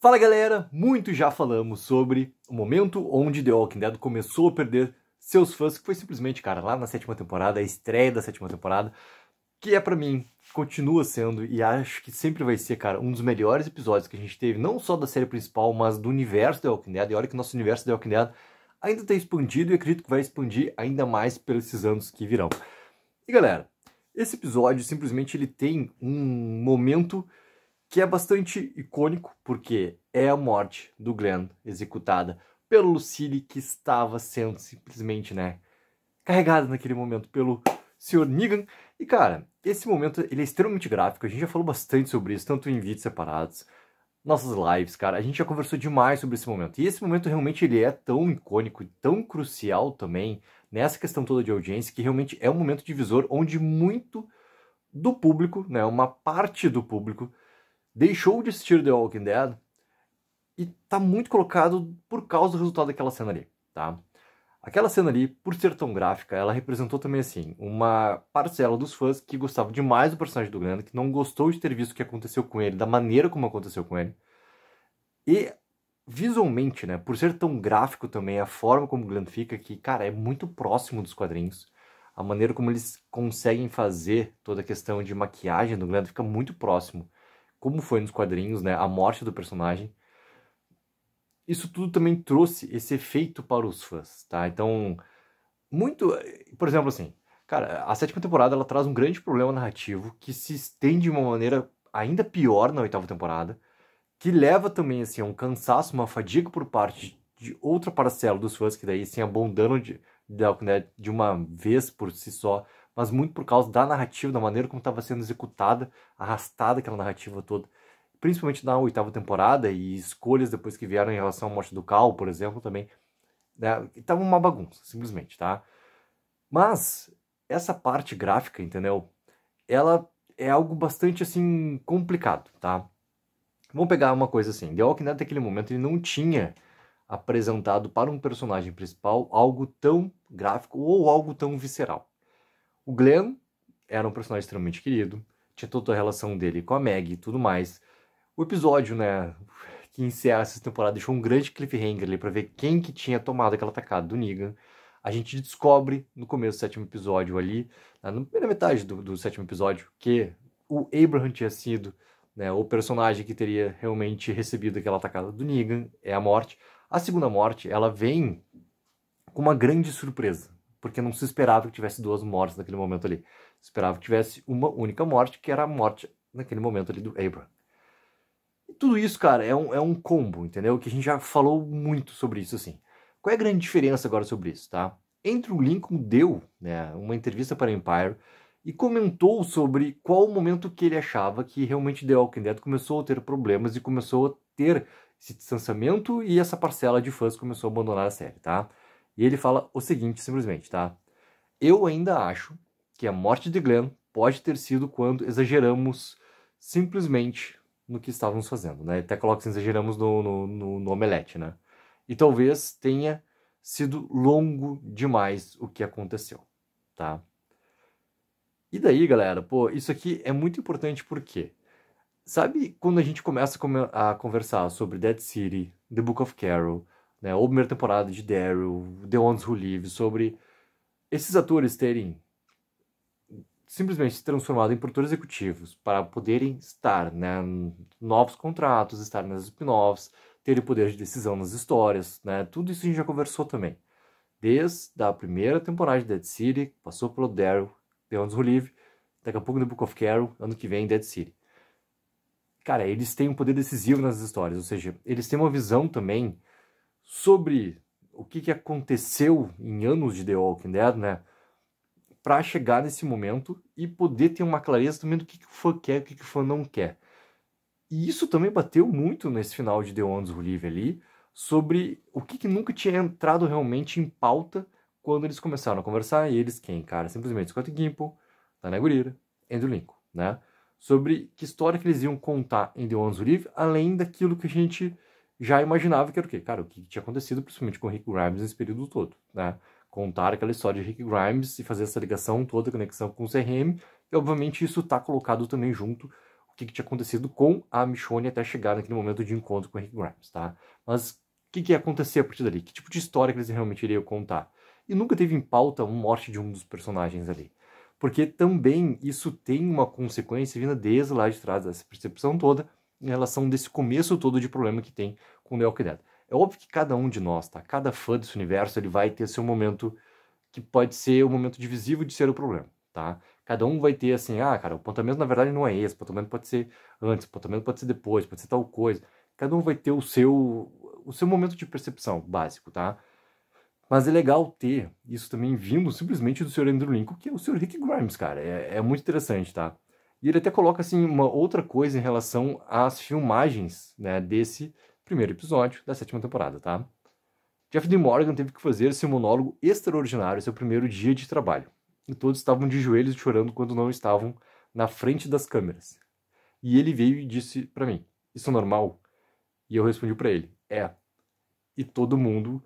Fala galera, muito já falamos sobre o momento onde The Walking Dead começou a perder seus fãs, que foi simplesmente, cara, lá na sétima temporada, a estreia da sétima temporada, que é para mim, continua sendo e acho que sempre vai ser, cara, um dos melhores episódios que a gente teve, não só da série principal, mas do universo The Walking Dead. E olha que o nosso universo The Walking Dead ainda tem tá expandido e acredito que vai expandir ainda mais pelos anos que virão. E galera, esse episódio simplesmente ele tem um momento que é bastante icônico, porque é a morte do Glenn executada pelo Lucille, que estava sendo simplesmente, né, carregada naquele momento pelo Sr. Negan. E, cara, esse momento, ele é extremamente gráfico, a gente já falou bastante sobre isso, tanto em vídeos separados, nossas lives, cara, a gente já conversou demais sobre esse momento. E esse momento, realmente, ele é tão icônico e tão crucial também, nessa questão toda de audiência, que realmente é um momento divisor onde muito do público, né, uma parte do público deixou de assistir The Walking Dead e tá muito colocado por causa do resultado daquela cena ali, tá? Aquela cena ali, por ser tão gráfica, ela representou também, assim, uma parcela dos fãs que gostava demais do personagem do Grande, que não gostou de ter visto o que aconteceu com ele, da maneira como aconteceu com ele. E visualmente, né, por ser tão gráfico também, a forma como o Glenn fica, que, cara, é muito próximo dos quadrinhos. A maneira como eles conseguem fazer toda a questão de maquiagem do Glenn fica muito próximo como foi nos quadrinhos, né, a morte do personagem. Isso tudo também trouxe esse efeito para os fãs, tá? Então, muito, por exemplo, assim, cara, a sétima temporada ela traz um grande problema narrativo que se estende de uma maneira ainda pior na oitava temporada, que leva também assim a um cansaço, uma fadiga por parte de outra parcela dos fãs que daí assim abandonam de, né, de uma vez por si só mas muito por causa da narrativa, da maneira como estava sendo executada, arrastada aquela narrativa toda. Principalmente na oitava temporada e escolhas depois que vieram em relação à morte do Cal, por exemplo, também. Né? Tava uma bagunça, simplesmente, tá? Mas essa parte gráfica, entendeu? Ela é algo bastante, assim, complicado, tá? Vamos pegar uma coisa assim. The Walking Dead, naquele momento, ele não tinha apresentado para um personagem principal algo tão gráfico ou algo tão visceral. O Glenn era um personagem extremamente querido, tinha toda a relação dele com a Meg e tudo mais. O episódio, né, que encerra essa temporada deixou um grande cliffhanger ali para ver quem que tinha tomado aquela atacada do Negan. A gente descobre no começo do sétimo episódio ali, na primeira metade do, do sétimo episódio, que o Abraham tinha sido né, o personagem que teria realmente recebido aquela atacada do Negan, é a morte. A segunda morte, ela vem com uma grande surpresa porque não se esperava que tivesse duas mortes naquele momento ali. Se esperava que tivesse uma única morte, que era a morte naquele momento ali do Abram. E tudo isso, cara, é um, é um combo, entendeu? Que a gente já falou muito sobre isso, assim. Qual é a grande diferença agora sobre isso, tá? Entre o Lincoln deu né, uma entrevista para o Empire e comentou sobre qual o momento que ele achava que realmente The Walking Dead começou a ter problemas e começou a ter esse distanciamento e essa parcela de fãs começou a abandonar a série, tá? E ele fala o seguinte, simplesmente, tá? Eu ainda acho que a morte de Glenn pode ter sido quando exageramos simplesmente no que estávamos fazendo, né? Até coloca assim, exageramos no, no, no, no omelete, né? E talvez tenha sido longo demais o que aconteceu, tá? E daí, galera, pô, isso aqui é muito importante porque, sabe, quando a gente começa a conversar sobre Dead City, The Book of Carol, né? Ou primeira temporada de Daryl, The Ones Who Live, sobre esses atores terem simplesmente se transformado em produtores executivos para poderem estar né, novos contratos, estar nas spin-offs, ter o poder de decisão nas histórias, né? Tudo isso a gente já conversou também. Desde a primeira temporada de Dead City, passou pelo Daryl, The Ones Who Live, daqui a pouco no Book of Carol, ano que vem Dead City. Cara, eles têm um poder decisivo nas histórias, ou seja, eles têm uma visão também sobre o que, que aconteceu em anos de The Walking Dead, né? Para chegar nesse momento e poder ter uma clareza também do que, que o fã quer e o que, que o fã não quer. E isso também bateu muito nesse final de The Ones Who Live ali, sobre o que, que nunca tinha entrado realmente em pauta quando eles começaram a conversar, e eles quem, cara? Simplesmente Scott Gimple, Tana Gurira, Andrew Lincoln, né? Sobre que história que eles iam contar em The Ones Who Live, além daquilo que a gente já imaginava que era o quê? Cara, o que tinha acontecido, principalmente com o Rick Grimes nesse período todo, né? Contar aquela história de Rick Grimes e fazer essa ligação toda, conexão com o CRM, e obviamente isso está colocado também junto o que, que, tinha acontecido com a Michonne até chegar naquele momento de encontro com o Rick Grimes, tá? Mas o que, que ia acontecer a partir dali? Que tipo de história que eles realmente iriam contar? E nunca teve em pauta a morte de um dos personagens ali. Porque também isso tem uma consequência vinda desde lá de trás, essa percepção toda, em relação desse começo todo de problema que tem com o Nelkidata. É óbvio que cada um de nós, tá? Cada fã desse universo, ele vai ter seu momento que pode ser o momento divisivo de ser o problema, tá? Cada um vai ter assim, ah, cara, o apontamento na verdade não é esse, o apontamento pode ser antes, o apontamento pode ser depois, pode ser tal coisa. Cada um vai ter o seu o seu momento de percepção básico, tá? Mas é legal ter isso também vindo simplesmente do Sr. Andrew Lincoln, que é o Sr. Rick Grimes, cara. É, é muito interessante, tá? E ele até coloca assim uma outra coisa em relação às filmagens, né, desse primeiro episódio da sétima temporada, tá? Jeff D. Morgan teve que fazer esse monólogo extraordinário seu primeiro dia de trabalho. E todos estavam de joelhos chorando quando não estavam na frente das câmeras. E ele veio e disse para mim: "Isso é normal?" E eu respondi para ele: "É". E todo mundo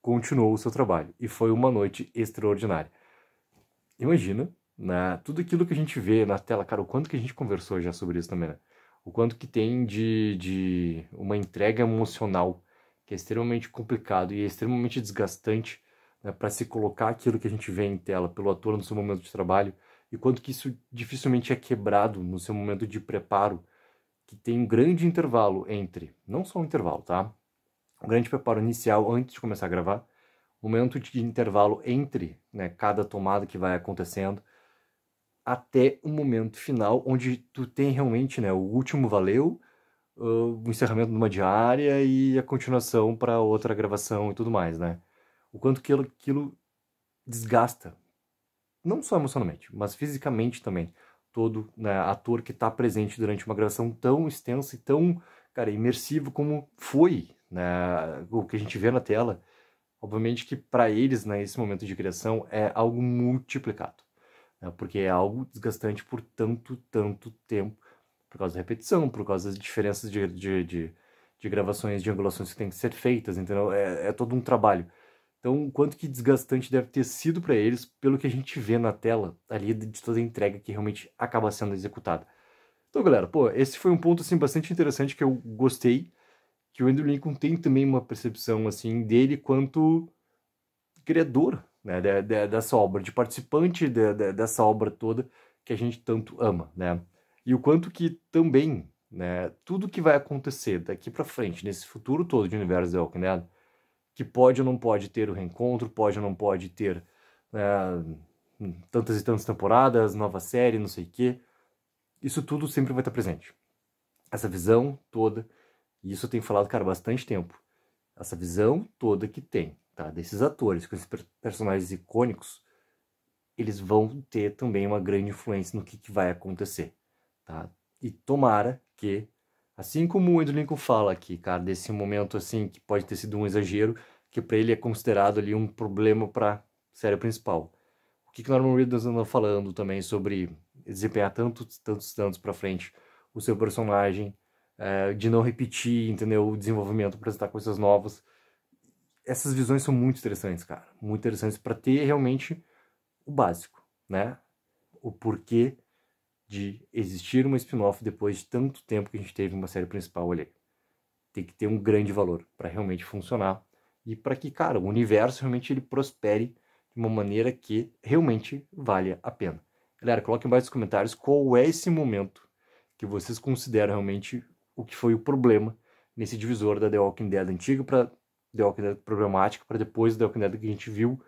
continuou o seu trabalho e foi uma noite extraordinária. Imagina na né? tudo aquilo que a gente vê na tela, cara, o quanto que a gente conversou já sobre isso também, né? O quanto que tem de, de uma entrega emocional que é extremamente complicado e é extremamente desgastante né, para se colocar aquilo que a gente vê em tela pelo ator no seu momento de trabalho e quanto que isso dificilmente é quebrado no seu momento de preparo, que tem um grande intervalo entre, não só um intervalo, tá? Um grande preparo inicial antes de começar a gravar, um momento de intervalo entre né, cada tomada que vai acontecendo, até o momento final, onde tu tem realmente né, o último valeu, o encerramento de uma diária e a continuação para outra gravação e tudo mais, né? O quanto que aquilo desgasta, não só emocionalmente, mas fisicamente também, todo né, ator que está presente durante uma gravação tão extensa e tão cara, imersivo como foi né, o que a gente vê na tela. Obviamente que para eles, nesse né, momento de criação, é algo multiplicado né? porque é algo desgastante por tanto, tanto tempo, por causa da repetição, por causa das diferenças de, de, de, de gravações, de angulações que tem que ser feitas, entendeu? É, é todo um trabalho. Então, quanto que desgastante deve ter sido para eles, pelo que a gente vê na tela ali de toda a entrega que realmente acaba sendo executada. Então, galera, pô, esse foi um ponto assim bastante interessante que eu gostei, que o Andrew Lincoln tem também uma percepção assim dele quanto criador né, de, de, dessa obra, de participante de, dessa obra toda que a gente tanto ama, né? E o quanto que também, né, tudo que vai acontecer daqui para frente, nesse futuro todo de universo de Walking que pode ou não pode ter o reencontro, pode ou não pode ter né, tantas e tantas temporadas, nova série, não sei o quê, isso tudo sempre vai estar presente. Essa visão toda, e isso eu tenho falado, cara, bastante tempo, essa visão toda que tem tá? desses atores, com esses personagens icônicos, eles vão ter também uma grande influência no que, que vai acontecer. Tá? E tomara que, assim como o Andrew Lincoln fala aqui, cara, desse momento assim que pode ter sido um exagero, que para ele é considerado ali um problema para série principal. O que, que Norman Reedus anda falando também sobre desempenhar tantos, tantos, tantos para frente o seu personagem, é, de não repetir, entendeu, o desenvolvimento, apresentar coisas novas essas visões são muito interessantes, cara. Muito interessantes para ter realmente o básico, né? O porquê de existir uma spin-off depois de tanto tempo que a gente teve uma série principal ali. Tem que ter um grande valor para realmente funcionar e para que, cara, o universo realmente ele prospere de uma maneira que realmente valha a pena. Galera, coloquem embaixo nos comentários qual é esse momento que vocês consideram realmente o que foi o problema nesse divisor da The Walking Dead antiga para The Walking Dead problemática para depois The Walking Dead que a gente viu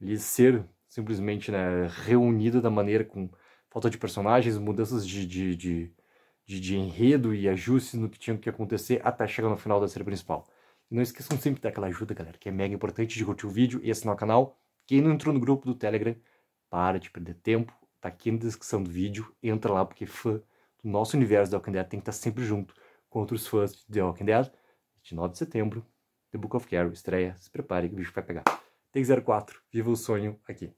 ali ser simplesmente né, reunido da maneira com falta de personagens, mudanças de, de, de, de, de enredo e ajustes no que tinha que acontecer até chegar no final da série principal. E não esqueçam sempre daquela ajuda, galera, que é mega importante de curtir o vídeo e assinar o canal. Quem não entrou no grupo do Telegram, para de perder tempo, tá aqui na descrição do vídeo, entra lá porque fã do nosso universo The Walking Dead tem que estar sempre junto contra os fãs de The Walking Dead, 29 de setembro, The Book of Carol estreia. Se prepare que o bicho vai pegar. Take 04, viva o sonho aqui.